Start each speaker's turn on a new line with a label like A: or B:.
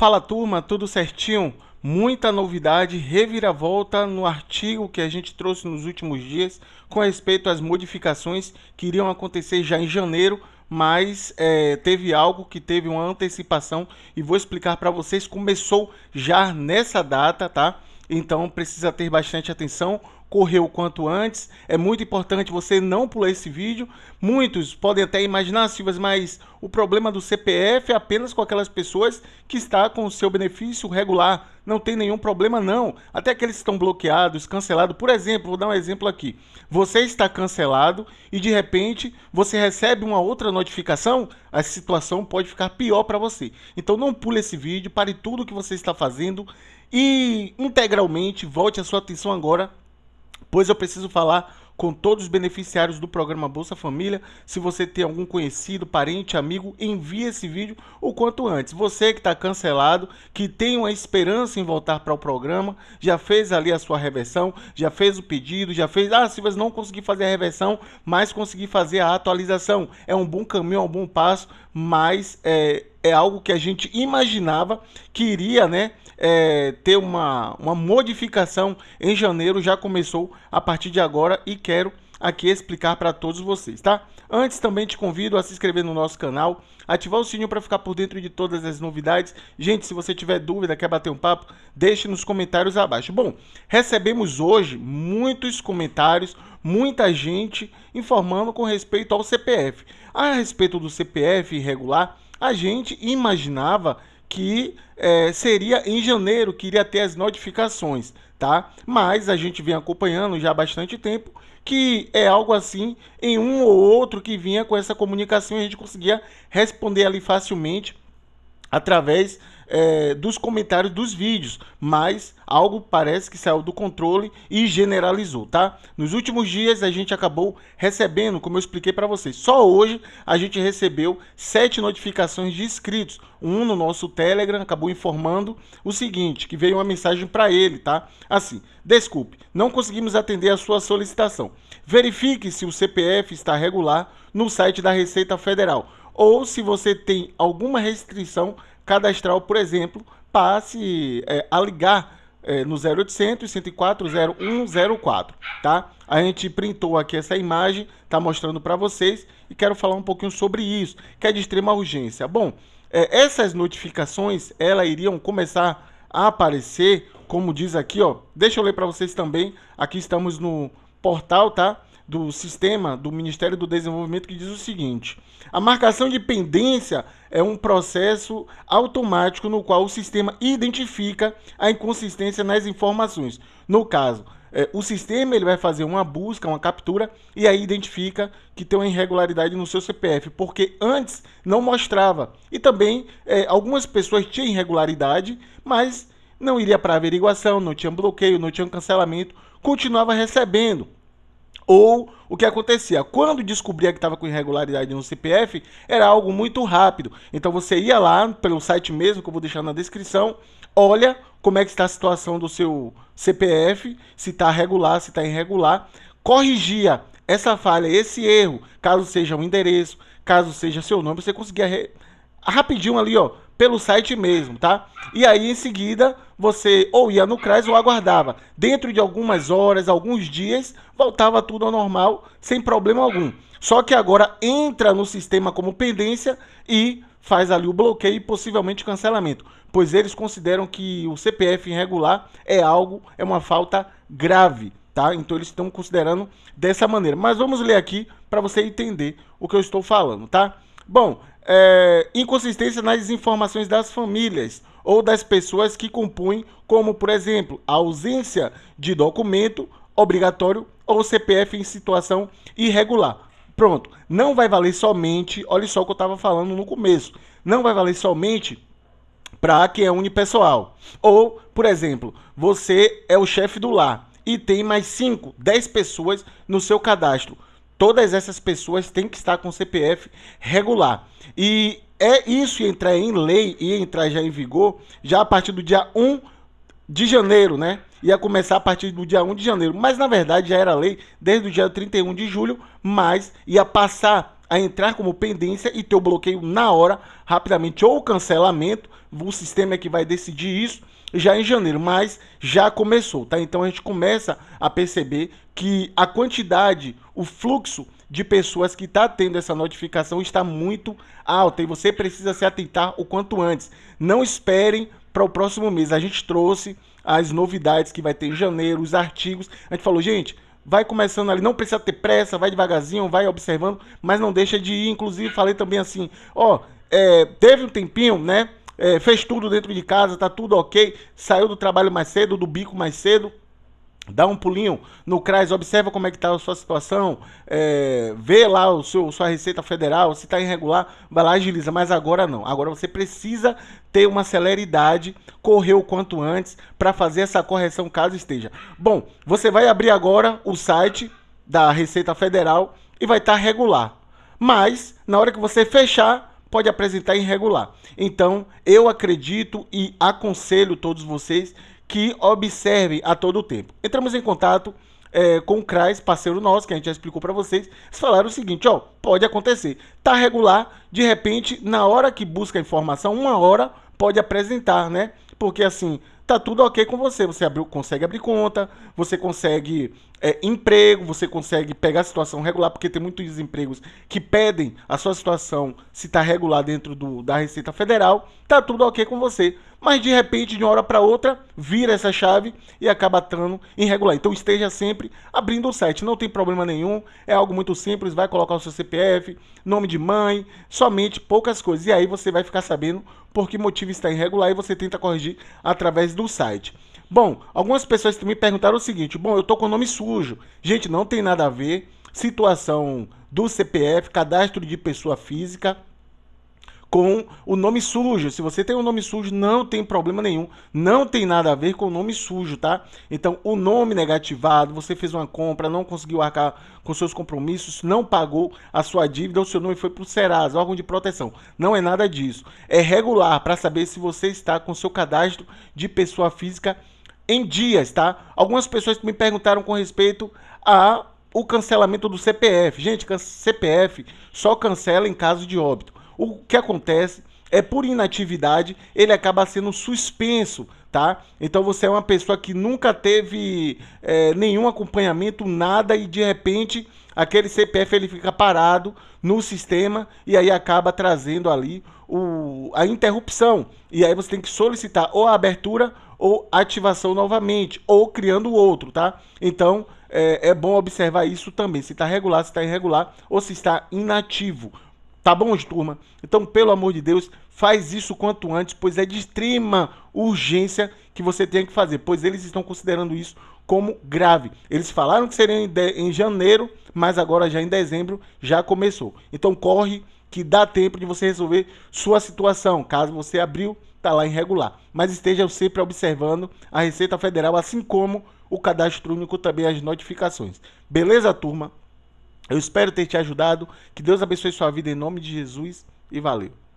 A: Fala turma, tudo certinho? Muita novidade, reviravolta no artigo que a gente trouxe nos últimos dias com respeito às modificações que iriam acontecer já em janeiro, mas é, teve algo que teve uma antecipação e vou explicar para vocês. Começou já nessa data, tá? Então precisa ter bastante atenção correr o quanto antes. É muito importante você não pular esse vídeo. Muitos podem até imaginar, Silvas, mas o problema do CPF é apenas com aquelas pessoas que está com o seu benefício regular. Não tem nenhum problema, não. Até aqueles que estão bloqueados, cancelados. Por exemplo, vou dar um exemplo aqui. Você está cancelado e de repente você recebe uma outra notificação, a situação pode ficar pior para você. Então não pule esse vídeo, pare tudo o que você está fazendo e integralmente volte a sua atenção agora pois eu preciso falar com todos os beneficiários do programa Bolsa Família. Se você tem algum conhecido, parente, amigo, envie esse vídeo o quanto antes. Você que está cancelado, que tem uma esperança em voltar para o programa, já fez ali a sua reversão, já fez o pedido, já fez. Ah, Silvas, não consegui fazer a reversão, mas consegui fazer a atualização. É um bom caminho, é um bom passo, mas é, é algo que a gente imaginava que iria né, é, ter uma, uma modificação em janeiro, já começou a partir de agora e quero aqui explicar para todos vocês, tá? Antes também te convido a se inscrever no nosso canal, ativar o sininho para ficar por dentro de todas as novidades. Gente, se você tiver dúvida, quer bater um papo, deixe nos comentários abaixo. Bom, recebemos hoje muitos comentários, muita gente informando com respeito ao CPF. A respeito do CPF irregular, a gente imaginava que é, seria em janeiro que iria ter as notificações, tá? Mas a gente vem acompanhando já há bastante tempo que é algo assim em um ou outro que vinha com essa comunicação e a gente conseguia responder ali facilmente através é, dos comentários dos vídeos, mas algo parece que saiu do controle e generalizou, tá? Nos últimos dias a gente acabou recebendo, como eu expliquei para vocês, só hoje a gente recebeu sete notificações de inscritos. Um no nosso Telegram acabou informando o seguinte, que veio uma mensagem para ele, tá? Assim, desculpe, não conseguimos atender a sua solicitação. Verifique se o CPF está regular no site da Receita Federal ou se você tem alguma restrição cadastral, por exemplo, passe é, a ligar é, no 0800 104 0104, tá? A gente printou aqui essa imagem, tá mostrando para vocês e quero falar um pouquinho sobre isso, que é de extrema urgência. Bom, é, essas notificações, elas iriam começar a aparecer, como diz aqui, ó. Deixa eu ler para vocês também. Aqui estamos no portal, tá? do sistema do Ministério do Desenvolvimento que diz o seguinte: a marcação de pendência é um processo automático no qual o sistema identifica a inconsistência nas informações. No caso, é, o sistema ele vai fazer uma busca, uma captura e aí identifica que tem uma irregularidade no seu CPF, porque antes não mostrava. E também é, algumas pessoas tinham irregularidade, mas não iria para averiguação, não tinha bloqueio, não tinha cancelamento, continuava recebendo. Ou o que acontecia? Quando descobria que estava com irregularidade no CPF, era algo muito rápido. Então você ia lá pelo site mesmo, que eu vou deixar na descrição, olha como é que está a situação do seu CPF, se está regular, se está irregular, corrigia essa falha, esse erro, caso seja um endereço, caso seja seu nome, você conseguia rapidinho ali, ó, pelo site mesmo, tá? E aí em seguida você ou ia no CRAS ou aguardava. Dentro de algumas horas, alguns dias, voltava tudo ao normal, sem problema algum. Só que agora entra no sistema como pendência e faz ali o bloqueio e possivelmente cancelamento, pois eles consideram que o CPF irregular é algo, é uma falta grave, tá? Então eles estão considerando dessa maneira. Mas vamos ler aqui para você entender o que eu estou falando, tá? Bom, é, inconsistência nas informações das famílias ou das pessoas que compõem, como, por exemplo, a ausência de documento obrigatório ou CPF em situação irregular. Pronto, não vai valer somente, olha só o que eu estava falando no começo, não vai valer somente para quem é unipessoal. Ou, por exemplo, você é o chefe do lar e tem mais 5, 10 pessoas no seu cadastro todas essas pessoas têm que estar com CPF regular. E é isso entrar em lei e entrar já em vigor já a partir do dia 1 de janeiro, né? Ia começar a partir do dia 1 de janeiro, mas na verdade já era lei desde o dia 31 de julho, mas ia passar a entrar como pendência e ter o bloqueio na hora, rapidamente, ou cancelamento. O sistema é que vai decidir isso já em janeiro, mas já começou, tá? Então a gente começa a perceber que a quantidade, o fluxo de pessoas que está tendo essa notificação está muito alta e você precisa se atentar o quanto antes. Não esperem para o próximo mês. A gente trouxe as novidades que vai ter em janeiro, os artigos. A gente falou, gente, vai começando ali, não precisa ter pressa, vai devagarzinho, vai observando, mas não deixa de ir. Inclusive, falei também assim, ó, é, teve um tempinho, né? É, fez tudo dentro de casa, tá tudo ok, saiu do trabalho mais cedo, do bico mais cedo, dá um pulinho no CRAS, observa como é que está a sua situação, é, vê lá o seu, sua Receita Federal, se está irregular, vai lá agiliza, mas agora não. Agora você precisa ter uma celeridade, correr o quanto antes para fazer essa correção caso esteja. Bom, você vai abrir agora o site da Receita Federal e vai estar tá regular. Mas, na hora que você fechar, pode apresentar irregular. Então, eu acredito e aconselho todos vocês que observe a todo tempo. Entramos em contato é, com o CRAS, parceiro nosso, que a gente já explicou para vocês, eles falaram o seguinte, ó, pode acontecer. Tá regular, de repente, na hora que busca a informação, uma hora pode apresentar, né? Porque assim, tá tudo ok com você, você abriu, consegue abrir conta, você consegue é, emprego, você consegue pegar a situação regular, porque tem muitos empregos que pedem a sua situação se está regular dentro do, da Receita Federal, tá tudo ok com você. Mas de repente, de uma hora para outra, vira essa chave e acaba estando irregular. Então esteja sempre abrindo o site, não tem problema nenhum, é algo muito simples, vai colocar o seu CPF, nome de mãe, somente poucas coisas. E aí você vai ficar sabendo por que motivo está irregular e você tenta corrigir através do site. Bom, algumas pessoas me perguntaram o seguinte: bom, eu tô com o nome sujo. Gente, não tem nada a ver. Situação do CPF, cadastro de pessoa física com o nome sujo. Se você tem o um nome sujo, não tem problema nenhum. Não tem nada a ver com o nome sujo, tá? Então, o nome negativado, você fez uma compra, não conseguiu arcar com seus compromissos, não pagou a sua dívida, o seu nome foi pro Serasa, órgão de proteção. Não é nada disso. É regular para saber se você está com seu cadastro de pessoa física em dias, tá? Algumas pessoas me perguntaram com respeito a o cancelamento do CPF. Gente, CPF só cancela em caso de óbito. O que acontece é por inatividade, ele acaba sendo suspenso, tá? Então você é uma pessoa que nunca teve é, nenhum acompanhamento, nada, e de repente aquele CPF ele fica parado no sistema e aí acaba trazendo ali o, a interrupção. E aí você tem que solicitar ou a abertura ou ativação novamente, ou criando outro, tá? Então, é, é bom observar isso também, se está regular, se está irregular, ou se está inativo. Tá bom, turma? Então, pelo amor de Deus, faz isso quanto antes, pois é de extrema urgência que você tenha que fazer, pois eles estão considerando isso como grave. Eles falaram que seria em, de, em janeiro, mas agora já em dezembro já começou. Então, corre que dá tempo de você resolver sua situação, caso você abriu, está lá irregular. Mas esteja sempre observando a Receita Federal, assim como o cadastro único, também as notificações. Beleza, turma? Eu espero ter te ajudado. Que Deus abençoe sua vida em nome de Jesus e valeu.